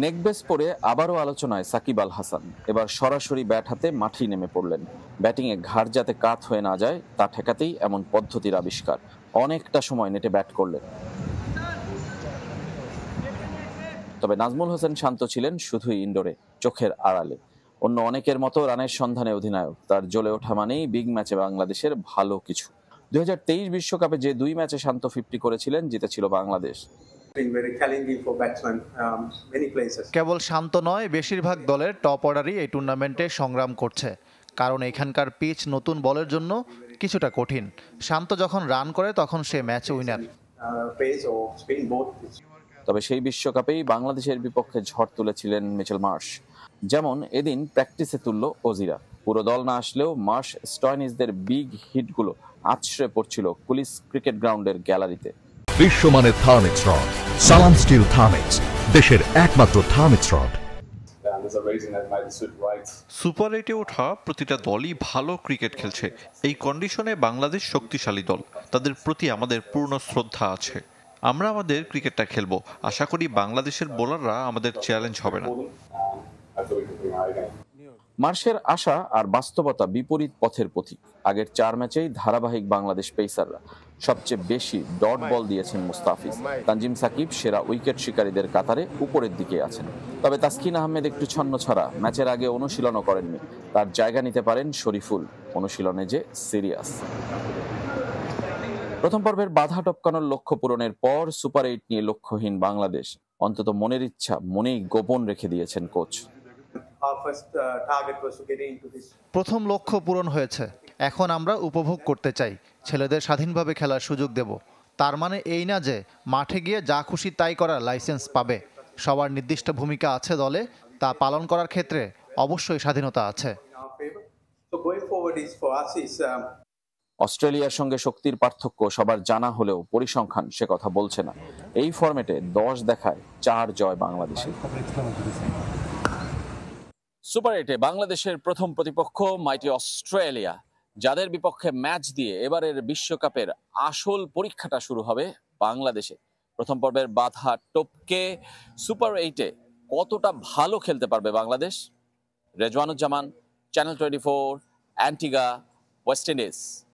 নেকবেস পরে আবারও আলোচনায় সাকিব আল হাসান এবার সরাসরি ব্যাট হাতে মাঠেই নেমে পড়লেন ব্যাটিংয়ে ঘাড় যাতে কাত হয়ে না যায় তা ঠেকাতেই এমন পদ্ধতির আবিষ্কার অনেকটা সময় নেটে ব্যাট করলেন তবে নাজমুল হোসেন শান্ত ছিলেন শুধুই ইন্ডোরে চোখের আড়ালে অন্য অনেকের মতো রানের সন্ধানে অধিনায়ক তার জ্বলে ওঠা মানেই বিগ ম্যাচে বাংলাদেশের ভালো কিছু দুই বিশ্বকাপে যে দুই ম্যাচে শান্ত ফিফটি করেছিলেন জিতেছিল বাংলাদেশ Um, কেবল শান্ত নয় বেশিরভাগ দলের টপ অর্ডারই এই টুর্নামেন্টে সংগ্রাম করছে কারণ এখানকার পিচ নতুন বলের জন্য কিছুটা কঠিন শান্ত যখন রান করে তখন সে ম্যাচ উইনার uh, তবে সেই বিশ্বকাপেই বাংলাদেশের বিপক্ষে ঝড় তুলেছিলেন মিচেল মার্শ যেমন এদিন প্র্যাকটিসে তুলল ওজিরা পুরো দল না আসলেও মার্শ স্টয়নিসদের বিগ হিটগুলো আছড়ে পড়ছিল কুলিস ক্রিকেট গ্রাউন্ডের গ্যালারিতে বিশ্বমানের Thermex rod Salam steel Thermex দেশের একমাত্র থার্মিক্স রড সুপার এইটে ওঠা প্রতিটা দলই ভালো ক্রিকেট খেলছে এই কন্ডিশনে বাংলাদেশ শক্তিশালী দল তাদের প্রতি আমাদের পূর্ণ শ্রদ্ধা আছে আমরা আমাদের ক্রিকেটটা খেলবো আশা করি বাংলাদেশের বোলাররা আমাদের চ্যালেঞ্জ হবে না মার্শের আশা আর বাস্তবতা বিপরীত পথের পথিক আগের চার ম্যাচেই ধারাবাহিক বাংলাদেশ পেসাররা সবচেয়ে বেশি ডট বল দিয়েছেন মুস্তাফিজ তানজিম সাকিব সেরা উইকেট শিকারীদের কাতারে উপরের দিকে আছেন তবে তাসকিন আহমেদ একটু ছন্ন ছাড়া ম্যাচের আগে অনুশীলনও করেননি তার জায়গা নিতে পারেন শরীফুল অনুশীলনে যে সিরিয়াস প্রথম পর্বের বাধা টপকানোর লক্ষ্য পূরণের পর সুপার এইট নিয়ে লক্ষ্যহীন বাংলাদেশ অন্তত মনের ইচ্ছা মনেই গোপন রেখে দিয়েছেন কোচ Uh, প্রথম লক্ষ্য পূরণ হয়েছে এখন আমরা উপভোগ করতে চাই ছেলেদের স্বাধীনভাবে খেলার সুযোগ দেব তার মানে এই না যে মাঠে গিয়ে যা খুশি তাই করার লাইসেন্স পাবে সবার নির্দিষ্ট ভূমিকা আছে দলে তা পালন করার ক্ষেত্রে অবশ্যই স্বাধীনতা আছে um, অস্ট্রেলিয়ার সঙ্গে শক্তির পার্থক্য সবার জানা হলেও পরিসংখ্যান সে কথা বলছে না এই ফর্মেটে দশ দেখায় চার জয় বাংলাদেশের সুপার এইটে বাংলাদেশের প্রথম প্রতিপক্ষ মাইটি অস্ট্রেলিয়া যাদের বিপক্ষে ম্যাচ দিয়ে এবারের বিশ্বকাপের আসল পরীক্ষাটা শুরু হবে বাংলাদেশে প্রথম পর্বের বাধা টপকে সুপার এইটে কতটা ভালো খেলতে পারবে Bangladesh Rezwanuzzaman channel twenty four Antigua West Indies